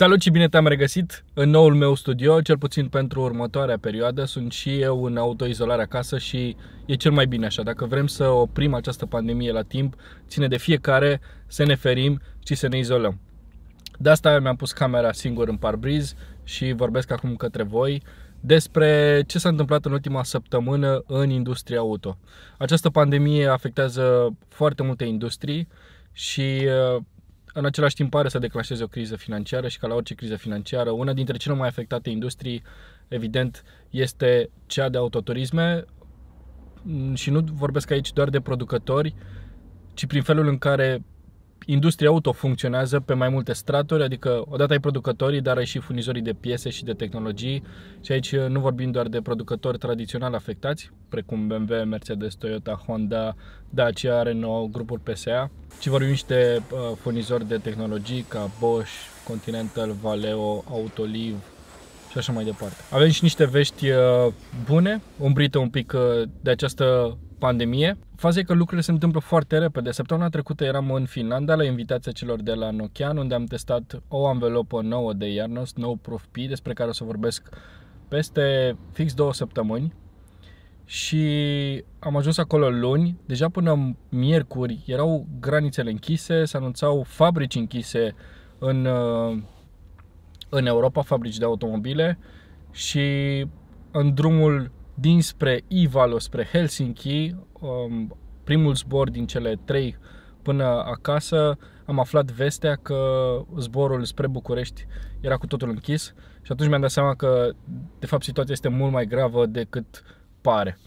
Salut și bine te-am regăsit în noul meu studio, cel puțin pentru următoarea perioadă. Sunt și eu în autoizolare acasă și e cel mai bine așa. Dacă vrem să oprim această pandemie la timp, ține de fiecare să ne ferim și să ne izolăm. De asta mi-am pus camera singur în parbriz și vorbesc acum către voi despre ce s-a întâmplat în ultima săptămână în industria auto. Această pandemie afectează foarte multe industrii și în același timp pare să declanșeze o criză financiară și ca la orice criză financiară, una dintre cele mai afectate industrii, evident, este cea de autoturisme mm, și nu vorbesc aici doar de producători, ci prin felul în care industria auto funcționează pe mai multe straturi, adică odată ai producătorii, dar ai și furnizorii de piese și de tehnologii și aici uh, nu vorbim doar de producători tradițional afectați, precum BMW, Mercedes, Toyota, Honda, Dacia, Renault, grupul PSA, ci vorbim și de uh, furnizori de tehnologii ca Bosch, Continental, Valeo, Autoliv, și așa mai departe. Avem și niște vești uh, bune, umbrite un pic de această pandemie. Faza e că lucrurile se întâmplă foarte repede. Săptămâna trecută eram în Finlanda la invitația celor de la Nokian, unde am testat o anvelopă nouă de iarnă, nou Proof P, despre care o să vorbesc peste fix două săptămâni. Și am ajuns acolo luni, deja până miercuri erau granițele închise, se anunțau fabrici închise în, în Europa, fabrici de automobile și în drumul dinspre Ivalo spre Helsinki, um, primul zbor din cele trei până acasă, am aflat vestea că zborul spre București era cu totul închis și atunci mi-am dat seama că, de fapt, situația este mult mai gravă decât pare.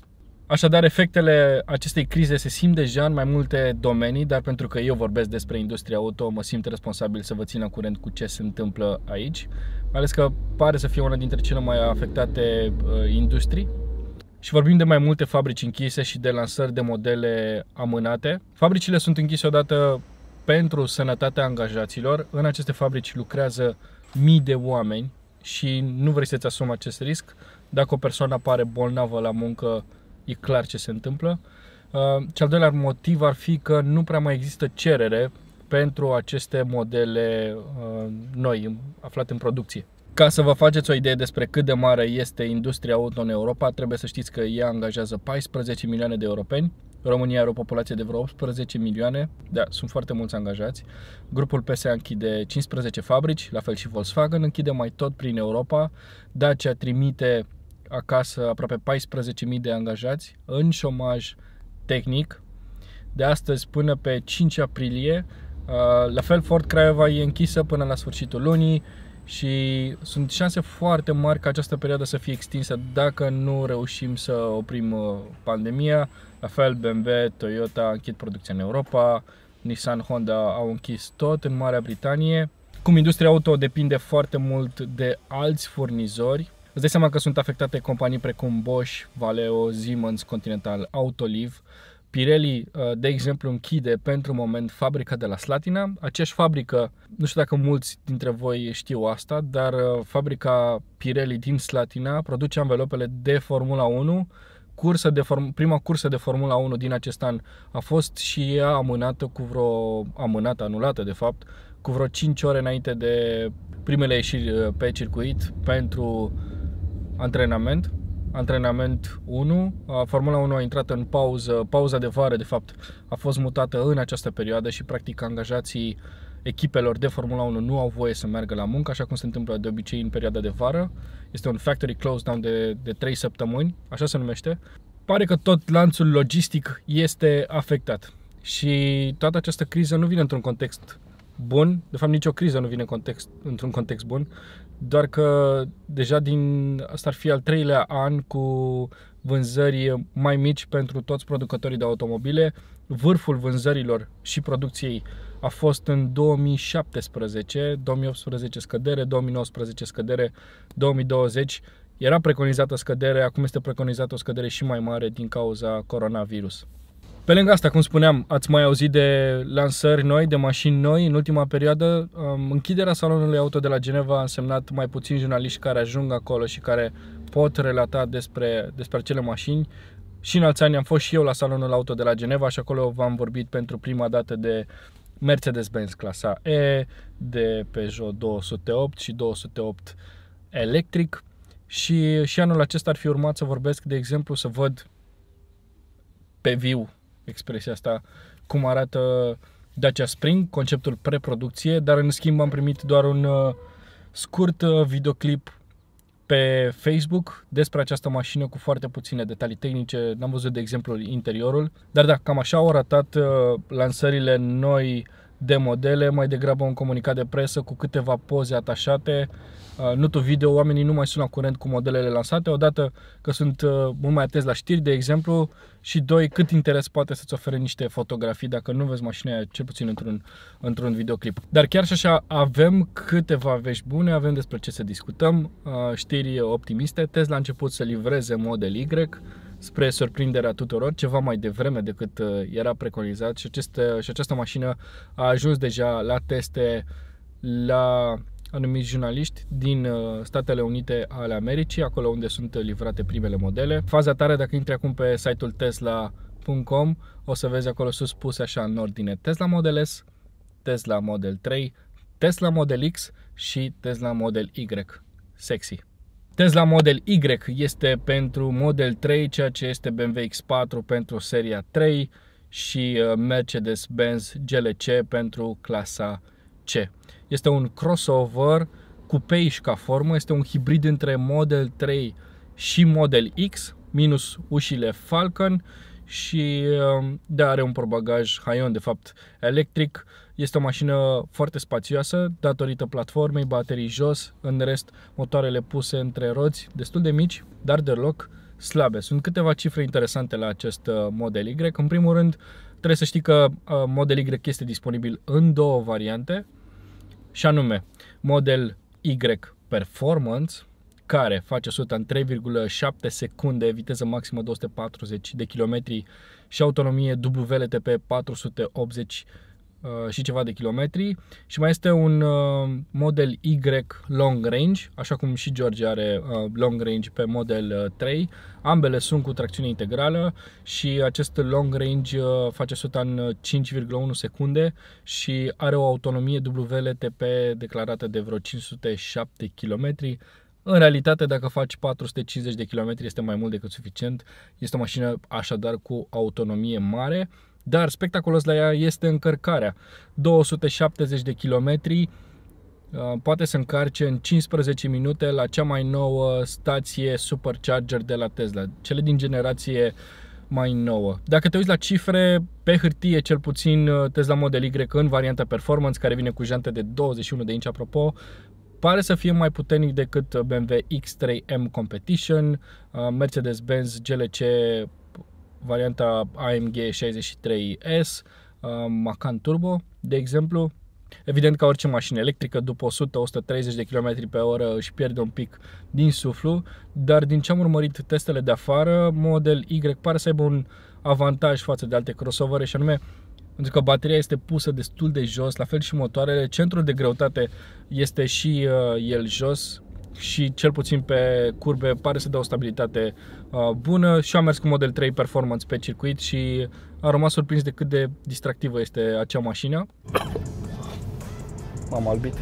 Așadar, efectele acestei crize se simt deja în mai multe domenii, dar pentru că eu vorbesc despre industria auto, mă simt responsabil să vă țin la curent cu ce se întâmplă aici, mai ales că pare să fie una dintre cele mai afectate uh, industrii și vorbim de mai multe fabrici închise și de lansări de modele amânate. Fabricile sunt închise odată pentru sănătatea angajaților. În aceste fabrici lucrează mii de oameni și nu vrei să-ți asumi acest risc. Dacă o persoană apare bolnavă la muncă, e clar ce se întâmplă. Uh, cel doilea motiv ar fi că nu prea mai există cerere pentru aceste modele uh, noi aflate în producție. Ca să vă faceți o idee despre cât de mare este industria auto în Europa, trebuie să știți că ea angajează 14 milioane de europeni, România are o populație de vreo 18 milioane, da, sunt foarte mulți angajați. Grupul PSA închide 15 fabrici, la fel și Volkswagen închide mai tot prin Europa. Dacia trimite acasă aproape 14.000 de angajați în șomaj tehnic. De astăzi până pe 5 aprilie, uh, la fel Ford Craiova e închisă până la sfârșitul lunii, și sunt șanse foarte mari ca această perioadă să fie extinsă dacă nu reușim să oprim uh, pandemia. La fel, BMW, Toyota închid producția în Europa, Nissan, Honda au închis tot în Marea Britanie. Cum industria auto depinde foarte mult de alți furnizori, îți dai seama că sunt afectate companii precum Bosch, Valeo, Siemens, Continental, Autoliv, Pirelli, uh, de exemplu, închide pentru moment fabrica de la Slatina. Aceeași fabrică, nu știu dacă mulți dintre voi știu asta, dar uh, fabrica Pirelli din Slatina produce anvelopele de Formula 1. Cursă de form- prima cursă de Formula 1 din acest an a fost și ea amânată cu vreo amânată, anulată de fapt, cu vreo 5 ore înainte de primele ieșiri uh, pe circuit pentru antrenament antrenament 1. Formula 1 a intrat în pauză, pauza de vară, de fapt, a fost mutată în această perioadă și, practic, angajații echipelor de Formula 1 nu au voie să meargă la muncă, așa cum se întâmplă de obicei în perioada de vară. Este un factory close down de, de 3 săptămâni, așa se numește. Pare că tot lanțul logistic este afectat. Și toată această criză nu vine într-un context bun, de fapt nicio criză nu vine context, într-un context bun, doar că deja din, asta ar fi al treilea an cu vânzări mai mici pentru toți producătorii de automobile. Vârful vânzărilor și producției a fost în 2017, 2018 scădere, 2019 scădere, 2020 era preconizată scădere, acum este preconizată o scădere și mai mare din cauza coronavirus. Pe lângă asta, cum spuneam, ați mai auzit de lansări noi, de mașini noi în ultima perioadă. Um, închiderea salonului auto de la Geneva a însemnat mai puțini jurnaliști care ajung acolo și care pot relata despre, despre acele mașini. Și în alți ani am fost și eu la salonul auto de la Geneva și acolo v-am vorbit pentru prima dată de Mercedes-Benz clasa E, de Peugeot 208 și 208 electric. Și, și anul acesta ar fi urmat să vorbesc, de exemplu, să văd pe viu expresia asta, cum arată Dacia Spring, conceptul preproducție, dar în schimb am primit doar un uh, scurt uh, videoclip pe Facebook despre această mașină cu foarte puține detalii tehnice, n-am văzut de exemplu interiorul, dar da, cam așa au arătat uh, lansările noi de modele, mai degrabă un comunicat de presă cu câteva poze atașate, uh, nu tu video, oamenii nu mai sunt la curent cu modelele lansate, odată că sunt uh, mult mai atenți la știri, de exemplu, și doi, cât interes poate să-ți ofere niște fotografii dacă nu vezi mașina aia, cel puțin într-un, într-un videoclip. Dar chiar și așa avem câteva vești bune, avem despre ce să discutăm, uh, știri optimiste, Tesla a început să livreze Model Y, spre surprinderea tuturor, ceva mai devreme decât uh, era preconizat și, aceste, uh, și această mașină a ajuns deja la teste la anumiti jurnaliști din uh, Statele Unite ale Americii, acolo unde sunt livrate primele modele. Faza tare, dacă intri acum pe site-ul tesla.com, o să vezi acolo sus pus așa în ordine Tesla Model S, Tesla Model 3, Tesla Model X și Tesla Model Y. Sexy! Tesla Model Y este pentru Model 3, ceea ce este BMW X4 pentru seria 3 și uh, Mercedes-Benz GLC pentru clasa C. Este un crossover peiș ca formă, este un hibrid între Model 3 și Model X, minus ușile Falcon și uh, de are un probagaj Haion, de fapt, electric, este o mașină foarte spațioasă, datorită platformei, baterii jos, în rest motoarele puse între roți, destul de mici, dar deloc slabe. Sunt câteva cifre interesante la acest uh, Model Y. În primul rând, trebuie să știi că uh, Model Y este disponibil în două variante, și anume Model Y Performance, care face 100 în 3,7 secunde, viteză maximă 240 de km și autonomie WLTP 480 Uh, și ceva de kilometri și mai este un uh, model Y long range, așa cum și George are uh, long range pe model 3. Ambele sunt cu tracțiune integrală și acest long range face sota în 5,1 secunde și are o autonomie WLTP declarată de vreo 507 km, în realitate, dacă faci 450 de km, este mai mult decât suficient. Este o mașină așadar cu autonomie mare dar spectaculos la ea este încărcarea. 270 de kilometri, uh, poate să încarce în 15 minute la cea mai nouă stație supercharger de la Tesla, cele din generație mai nouă. Dacă te uiți la cifre, pe hârtie cel puțin uh, Tesla Model Y în varianta Performance, care vine cu jante de 21 de inci apropo, pare să fie mai puternic decât BMW X3 M Competition, uh, Mercedes-Benz GLC varianta AMG 63S, um, Macan Turbo, de exemplu. Evident că orice mașină electrică după 100-130 de km pe oră își pierde un pic din suflu, dar din ce am urmărit testele de afară, Model Y pare să aibă un avantaj față de alte crossovere și anume pentru că bateria este pusă destul de jos, la fel și motoarele, centrul de greutate este și uh, el jos, și cel puțin pe curbe pare să dea o stabilitate uh, bună și am mers cu Model 3 Performance pe circuit și am rămas surprins de cât de distractivă este acea mașină. M-am albit.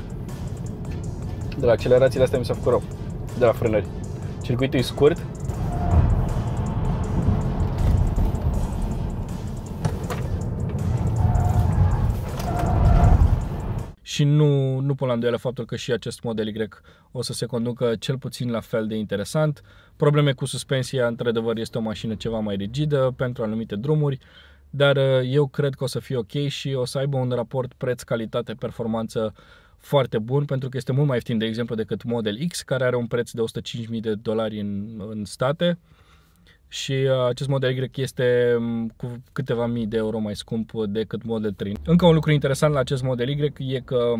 De la accelerațiile astea mi s-a făcut rău, de la frânări. Circuitul e scurt, și nu, nu pun la îndoială faptul că și acest model Y o să se conducă cel puțin la fel de interesant. Probleme cu suspensia, într-adevăr, este o mașină ceva mai rigidă pentru anumite drumuri, dar uh, eu cred că o să fie ok și o să aibă un raport preț-calitate-performanță foarte bun pentru că este mult mai ieftin, de exemplu, decât Model X, care are un preț de 105.000 de dolari în, în state și uh, acest model Y este um, cu câteva mii de euro mai scump decât Model 3. Încă un lucru interesant la acest Model Y e că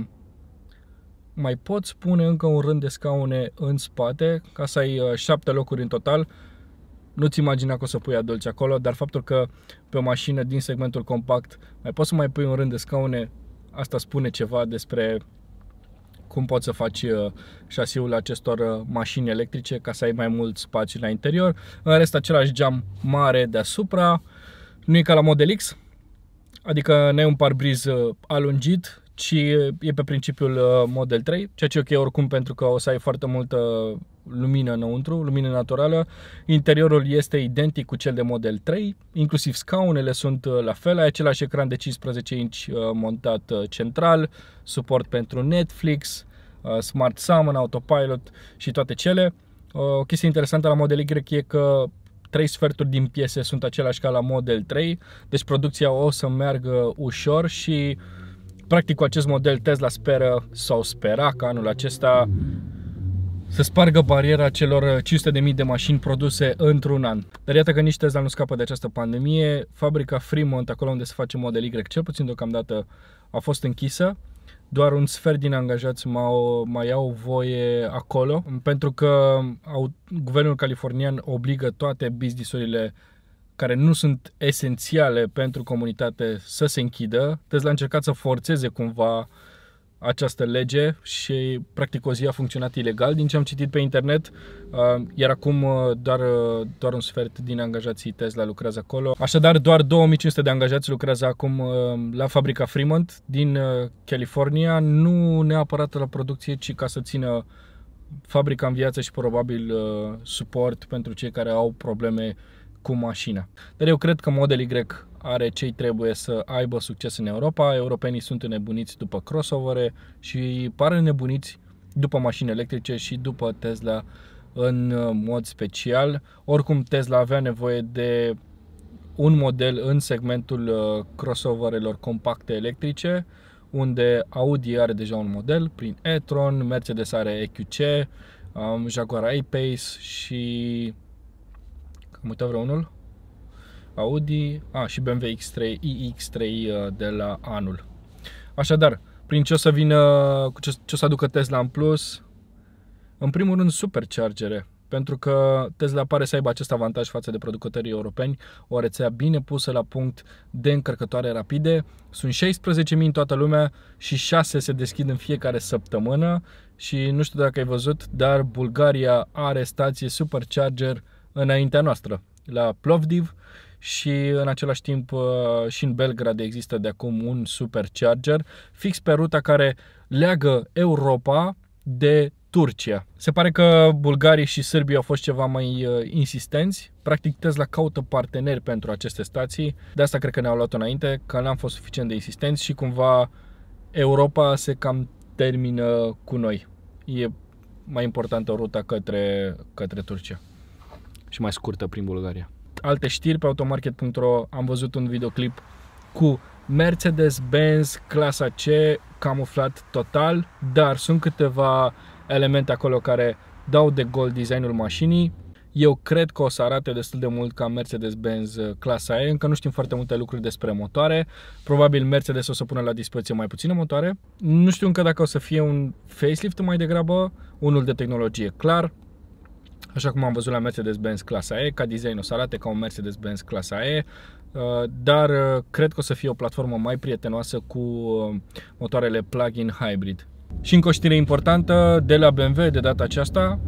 mai poți pune încă un rând de scaune în spate ca să ai uh, șapte locuri în total. Nu-ți imagina că o să pui adulți acolo, dar faptul că pe o mașină din segmentul compact mai poți să mai pui un rând de scaune, asta spune ceva despre cum poți să faci uh, șasiul acestor uh, mașini electrice ca să ai mai mult spațiu la interior. În rest, același geam mare deasupra, nu e ca la Model X, adică nu ai un parbriz alungit, și e pe principiul uh, Model 3, ceea ce e ok oricum pentru că o să ai foarte multă lumină înăuntru, lumină naturală. Interiorul este identic cu cel de Model 3, inclusiv scaunele sunt uh, la fel, ai același ecran de 15 inch uh, montat central, suport pentru Netflix, Smart Summon, Autopilot și toate cele. O chestie interesantă la Model Y e că trei sferturi din piese sunt același ca la Model 3, deci producția o să meargă ușor și uh, Practic, cu acest model Tesla speră sau spera ca anul acesta să spargă bariera celor 500.000 de mașini produse într-un an. Dar iată că nici Tesla nu scapă de această pandemie. Fabrica Fremont, acolo unde se face Model Y, cel puțin deocamdată, a fost închisă. Doar un sfert din angajați mai au voie acolo, pentru că au, guvernul californian obligă toate business care nu sunt esențiale pentru comunitate să se închidă. Tesla a încercat să forțeze cumva această lege și practic o zi a funcționat ilegal din ce am citit pe internet, uh, iar acum uh, doar, uh, doar un sfert din angajații Tesla lucrează acolo. Așadar, doar 2500 de angajați lucrează acum la fabrica Fremont din California, nu neapărat la producție, ci ca să țină fabrica în viață și probabil suport pentru cei care au probleme cu mașina. Dar eu cred că Model Y are cei trebuie să aibă succes în Europa. Europenii sunt nebuniți după crossovere și par nebuniți după mașini electrice și după Tesla în uh, mod special. Oricum Tesla avea nevoie de un model în segmentul uh, crossoverelor compacte electrice, unde Audi are deja un model prin e-tron, Mercedes are EQC, Jaguar I-Pace și am uitat vreo unul? Audi, a, și BMW X3, iX3 de la anul. Așadar, prin ce o să vină, cu ce, ce o să aducă Tesla în plus? În primul rând, superchargere, pentru că Tesla pare să aibă acest avantaj față de producătorii europeni, o rețea bine pusă la punct de încărcătoare rapide. Sunt 16.000 în toată lumea și 6 se deschid în fiecare săptămână și nu știu dacă ai văzut, dar Bulgaria are stație supercharger înaintea noastră, la Plovdiv și în același timp uh, și în Belgrad există de acum un supercharger fix pe ruta care leagă Europa de Turcia. Se pare că bulgarii și sârbii au fost ceva mai uh, insistenți. Practic Tesla caută parteneri pentru aceste stații. De asta cred că ne-au luat înainte, că n-am fost suficient de insistenți și cumva Europa se cam termină cu noi. E mai importantă ruta către, către Turcia și mai scurtă prin Bulgaria. Alte știri pe automarket.ro am văzut un videoclip cu Mercedes-Benz clasa C camuflat total, dar sunt câteva elemente acolo care dau de gol designul mașinii. Eu cred că o să arate destul de mult ca Mercedes-Benz uh, clasa E, încă nu știm foarte multe lucruri despre motoare. Probabil Mercedes o să pună la dispoziție mai puține motoare. Nu știu încă dacă o să fie un facelift mai degrabă, unul de tehnologie clar, așa cum am văzut la Mercedes-Benz clasa E, ca design o să arate ca un Mercedes-Benz clasa E, uh, dar uh, cred că o să fie o platformă mai prietenoasă cu uh, motoarele plug-in hybrid. Și încă o știre importantă de la BMW de data aceasta,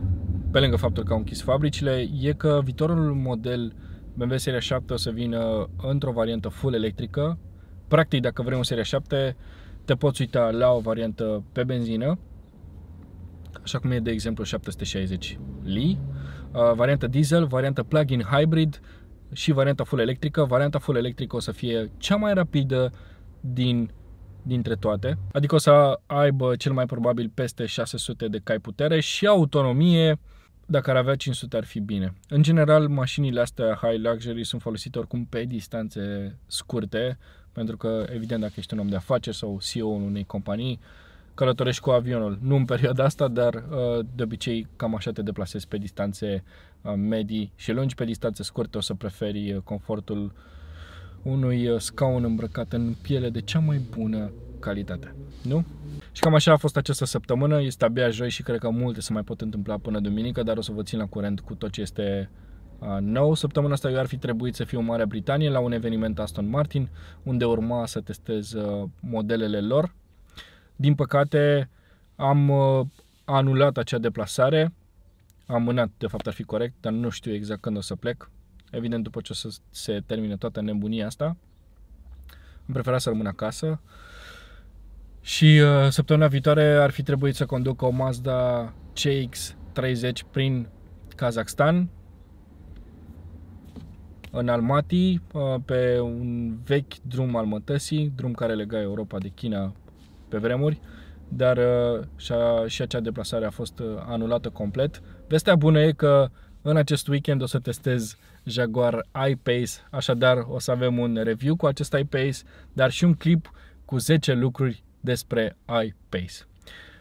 pe lângă faptul că au închis fabricile, e că viitorul model BMW Seria 7 o să vină într-o variantă full electrică. Practic, dacă vrei un Seria 7, te poți uita la o variantă pe benzină, așa cum e de exemplu 760 Li, uh, varianta diesel, varianta plug-in hybrid și varianta full electrică. Varianta full electrică o să fie cea mai rapidă din dintre toate, adică o să aibă cel mai probabil peste 600 de cai putere și autonomie, dacă ar avea 500 ar fi bine. În general, mașinile astea high luxury sunt folosite oricum pe distanțe scurte, pentru că, evident, dacă ești un om de afaceri sau CEO-ul unei companii, uh, călătorești cu avionul. Nu în perioada asta, dar uh, de obicei cam așa te deplasezi pe distanțe uh, medii și lungi. Pe distanțe scurte o să preferi uh, confortul unui scaun îmbrăcat în piele de cea mai bună calitate. Nu? Și cam așa a fost această săptămână. Este abia joi și cred că multe se mai pot întâmpla până duminică, dar o să vă țin la curent cu tot ce este nou. Săptămâna asta eu ar fi trebuit să fiu în Marea Britanie la un eveniment Aston Martin, unde urma să testez modelele lor din păcate, am uh, anulat acea deplasare, am mânat, de fapt ar fi corect, dar nu știu exact când o să plec. Evident, după ce o să se termine toată nebunia asta, am preferat să rămân acasă. Și uh, săptămâna viitoare ar fi trebuit să conduc o Mazda CX-30 prin Kazakhstan, în Almaty, uh, pe un vechi drum al mătăsii, drum care lega Europa de China pe vremuri, dar uh, și, a, și acea deplasare a fost uh, anulată complet. Vestea bună e că în acest weekend o să testez Jaguar I-Pace, așadar o să avem un review cu acest I-Pace, dar și un clip cu 10 lucruri despre I-Pace.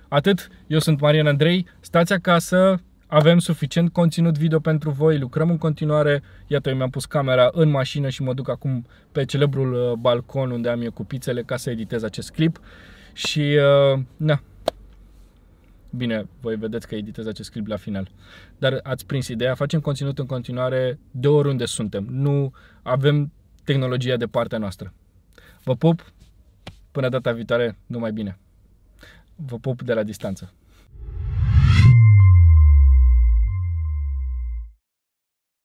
Atât, eu sunt Marian Andrei, stați acasă, avem suficient conținut video pentru voi, lucrăm în continuare. Iată, eu mi-am pus camera în mașină și mă duc acum pe celebrul uh, balcon unde am eu cupițele ca să editez acest clip. Și, uh, na, Bine, voi vedeți că editez acest clip la final. Dar ați prins ideea, facem conținut în continuare de oriunde suntem. Nu avem tehnologia de partea noastră. Vă pup, până data viitoare, numai bine. Vă pup de la distanță.